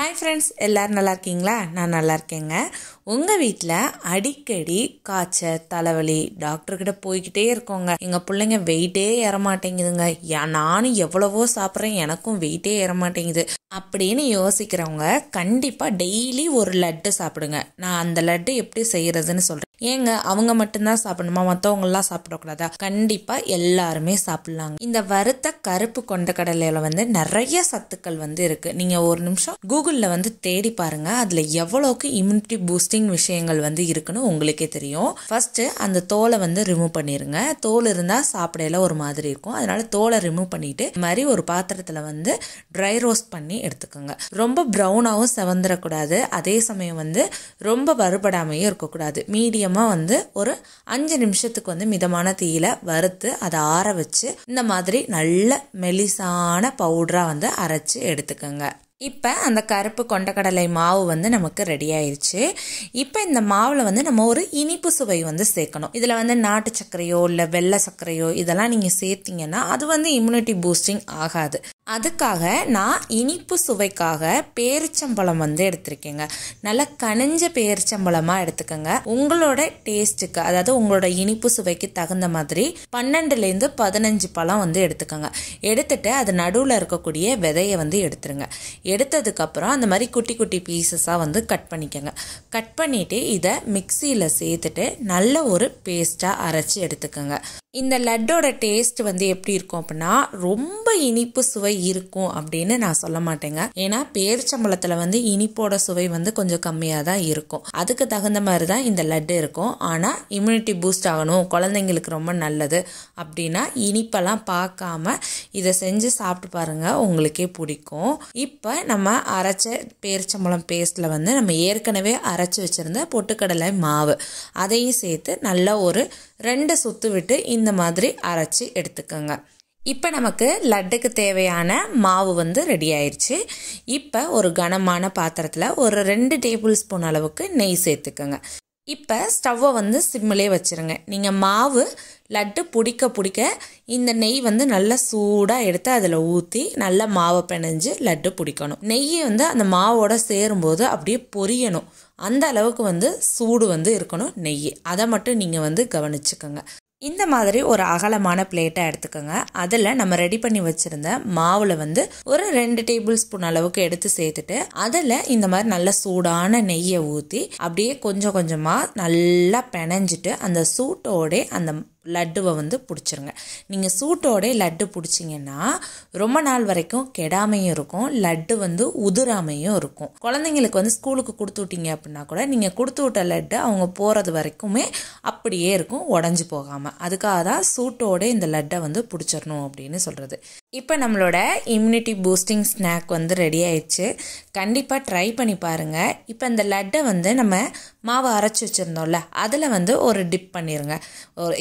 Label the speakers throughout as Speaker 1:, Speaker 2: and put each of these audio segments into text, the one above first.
Speaker 1: hi friends எல்லோரும் நல்லா இருக்கீங்களா நான் நல்லா இருக்கேங்க உங்கள் வீட்டில் அடிக்கடி காய்ச்சல் தலைவலி டாக்டர்கிட்ட போய்கிட்டே இருக்கோங்க எங்கள் பிள்ளைங்க வெயிட்டே ஏறமாட்டேங்குதுங்க நானும் எவ்வளவோ சாப்பிட்றேன் எனக்கும் வெயிட்டே ஏறமாட்டேங்குது அப்படின்னு யோசிக்கிறவங்க கண்டிப்பாக டெய்லி ஒரு லட்டு சாப்பிடுங்க நான் அந்த லட்டு எப்படி செய்கிறதுன்னு சொல்கிறேன் ஏங்க அவங்க மட்டும்தான் சாப்பிடணுமா மற்றவங்களாம் சாப்பிடக்கூடாதா கண்டிப்பாக எல்லாருமே சாப்பிட்லாங்க இந்த வறுத்த கருப்பு கொண்ட கடலையில் வந்து நிறைய சத்துக்கள் வந்து இருக்குது நீங்கள் ஒரு நிமிஷம் கூகுளில் வந்து தேடி பாருங்கள் அதில் எவ்வளோக்கு இம்யூனிட்டி பூஸ்டிங் விஷயங்கள் வந்து இருக்குன்னு உங்களுக்கே தெரியும் ஃபஸ்ட்டு அந்த தோலை வந்து ரிமூவ் பண்ணிடுங்க தோல் இருந்தால் சாப்பிடையில ஒரு மாதிரி இருக்கும் அதனால் தோலை ரிமூவ் பண்ணிவிட்டு மாதிரி ஒரு பாத்திரத்தில் வந்து ட்ரை ரோஸ்ட் பண்ணி எடுத்துக்கோங்க ரொம்ப ப்ரௌனாகவும் செவந்துடக்கூடாது அதே சமயம் வந்து ரொம்ப வறுபடாமையும் இருக்கக்கூடாது மீடியமாக வந்து ஒரு அஞ்சு நிமிஷத்துக்கு வந்து மிதமான தீயில வறுத்து அதை ஆற வச்சு இந்த மாதிரி நல்ல மெலிசான பவுடராக வந்து அரைச்சி எடுத்துக்கோங்க இப்போ அந்த கருப்பு கொண்டக்கடலை மாவு வந்து நமக்கு ரெடி ஆயிடுச்சு இப்போ இந்த மாவில் வந்து நம்ம ஒரு இனிப்பு சுவை வந்து சேர்க்கணும் இதில் வந்து நாட்டு சர்க்கரையோ இல்லை வெள்ளை சர்க்கரையோ இதெல்லாம் நீங்கள் சேர்த்திங்கன்னா அது வந்து இம்யூனிட்டி பூஸ்டிங் ஆகாது அதுக்காக நான் இனிப்பு சுவைக்காக பேரிச்சம்பழம் வந்து எடுத்திருக்கேங்க நல்லா கனிஞ்ச பேரிச்சம்பழமாக எடுத்துக்கோங்க உங்களோட டேஸ்ட்டுக்கு அதாவது உங்களோட இனிப்பு சுவைக்கு தகுந்த மாதிரி பன்னெண்டுலேருந்து பதினஞ்சு பழம் வந்து எடுத்துக்கோங்க எடுத்துட்டு அது நடுவில் இருக்கக்கூடிய விதையை வந்து எடுத்துருங்க எடுத்ததுக்கப்புறம் அந்த மாதிரி குட்டி குட்டி பீசஸாக வந்து கட் பண்ணிக்கோங்க கட் பண்ணிவிட்டு இதை மிக்சியில் சேர்த்துட்டு நல்ல ஒரு பேஸ்ட்டாக அரைச்சி எடுத்துக்கோங்க இந்த லட்டோட டேஸ்ட் வந்து எப்படி இருக்கும் அப்படின்னா ரொம்ப இனிப்பு சுவை இருக்கும் அப்படின்னு நான் சொல்ல மாட்டேங்க ஏன்னா பேரிச்சம்பளத்தில் வந்து இனிப்போட சுவை வந்து கொஞ்சம் கம்மியாக தான் இருக்கும் அதுக்கு தகுந்த மாதிரி தான் இந்த லட்டு இருக்கும் ஆனால் இம்யூனிட்டி பூஸ்ட் ஆகணும் குழந்தைங்களுக்கு ரொம்ப நல்லது அப்படின்னா இனிப்பெல்லாம் பார்க்காம இதை செஞ்சு சாப்பிட்டு பாருங்கள் உங்களுக்கே பிடிக்கும் இப்போ நம்ம அரைச்ச பேரிச்சம்பளம் பேஸ்ட்டில் வந்து நம்ம ஏற்கனவே அரைச்சி வச்சுருந்த பொட்டுக்கடலை மாவு அதையும் சேர்த்து நல்ல ஒரு ரெண்டு சுத்து விட்டு இந்த மாதிரி அரைச்சி எடுத்துக்கோங்க இப்போ நமக்கு லட்டுக்கு தேவையான மாவு வந்து ரெடி ஆயிடுச்சு இப்போ ஒரு கனமான பாத்திரத்தில் ஒரு ரெண்டு டேபிள் ஸ்பூன் அளவுக்கு நெய் சேர்த்துக்கோங்க இப்போ ஸ்டவ்வை வந்து சிம்மிலே வச்சுருங்க நீங்கள் மாவு லட்டு பிடிக்க பிடிக்க இந்த நெய் வந்து நல்லா சூடாக எடுத்து அதில் ஊற்றி நல்லா மாவை பிணைஞ்சு லட்டு பிடிக்கணும் நெய்யை வந்து அந்த மாவோட சேரும்போது அப்படியே பொரியணும் அந்த அளவுக்கு வந்து சூடு வந்து இருக்கணும் நெய் அதை மட்டும் நீங்கள் வந்து கவனிச்சுக்கோங்க இந்த மாதிரி ஒரு அகலமான பிளேட்டை எடுத்துக்கோங்க அதில் நம்ம ரெடி பண்ணி வச்சுருந்த மாவில் வந்து ஒரு ரெண்டு டேபிள் ஸ்பூன் அளவுக்கு எடுத்து சேர்த்துட்டு அதில் இந்த மாதிரி நல்ல சூடான நெய்யை ஊற்றி அப்படியே கொஞ்சம் கொஞ்சமாக நல்லா பிணைஞ்சிட்டு அந்த சூட்டோடே அந்த லட்டுவை வந்து பிடிச்சிருங்க நீங்கள் சூட்டோட லட்டு பிடிச்சிங்கன்னா ரொம்ப நாள் வரைக்கும் கெடாமையும் இருக்கும் லட்டு வந்து உதிராமையும் இருக்கும் குழந்தைங்களுக்கு வந்து ஸ்கூலுக்கு கொடுத்து விட்டீங்க அப்படின்னா கூட நீங்கள் கொடுத்து விட்ட லட்டு அவங்க போகிறது வரைக்குமே அப்படியே இருக்கும் உடஞ்சி போகாமல் அதுக்காக தான் சூட்டோடே இந்த லட்டை வந்து பிடிச்சிடணும் அப்படின்னு சொல்கிறது இப்போ நம்மளோட இம்யூனிட்டி பூஸ்டிங் ஸ்நாக் வந்து ரெடி ஆயிடுச்சு கண்டிப்பாக ட்ரை பண்ணி பாருங்கள் இப்போ இந்த லட்டை வந்து நம்ம மாவை அரைச்சி வச்சுருந்தோம்ல அதில் வந்து ஒரு டிப் பண்ணிடுங்க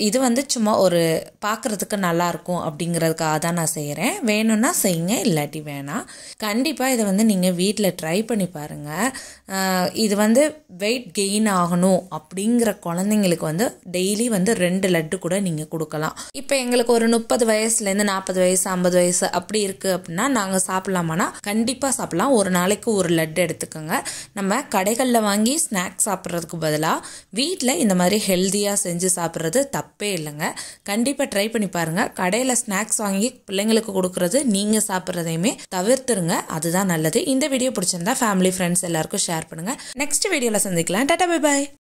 Speaker 1: இது வந்து வந்து சும்மா ஒரு பார்க்குறதுக்கு நல்லாயிருக்கும் அப்படிங்கிறதுக்காக தான் நான் செய்கிறேன் வேணும்னா செய்யுங்க இல்லாட்டி வேணாம் கண்டிப்பாக இதை வந்து நீங்கள் வீட்டில் ட்ரை பண்ணி பாருங்கள் இது வந்து வெயிட் கெயின் ஆகணும் அப்படிங்கிற குழந்தைங்களுக்கு வந்து டெய்லி வந்து ரெண்டு லட்டு கூட நீங்கள் கொடுக்கலாம் இப்போ எங்களுக்கு ஒரு முப்பது வயசுலேருந்து நாற்பது வயசு ஐம்பது வயசு அப்படி இருக்குது அப்படின்னா நாங்கள் சாப்பிட்லாமா கண்டிப்பாக சாப்பிட்லாம் ஒரு நாளைக்கு ஒரு லட்டு எடுத்துக்கோங்க நம்ம கடைகளில் வாங்கி ஸ்நாக்ஸ் சாப்பிட்றதுக்கு பதிலாக வீட்டில் இந்த மாதிரி ஹெல்த்தியாக செஞ்சு சாப்பிட்றது தப்பே இல்லைங்க கண்டிப்பாக ட்ரை பண்ணி பாருங்க கடையில் ஸ்நாக்ஸ் வாங்கி பிள்ளைங்களுக்கு கொடுக்குறது நீங்கள் சாப்பிட்றதையுமே தவிர்த்துருங்க அதுதான் நல்லது இந்த வீடியோ பிடிச்சிருந்தா ஃபேமிலி ஃப்ரெண்ட்ஸ் எல்லாருக்கும் ஷேர் பண்ணுங்கள் நெக்ஸ்ட் வீடியோவில் சந்திக்கலாம் டாட்டா பை பாய்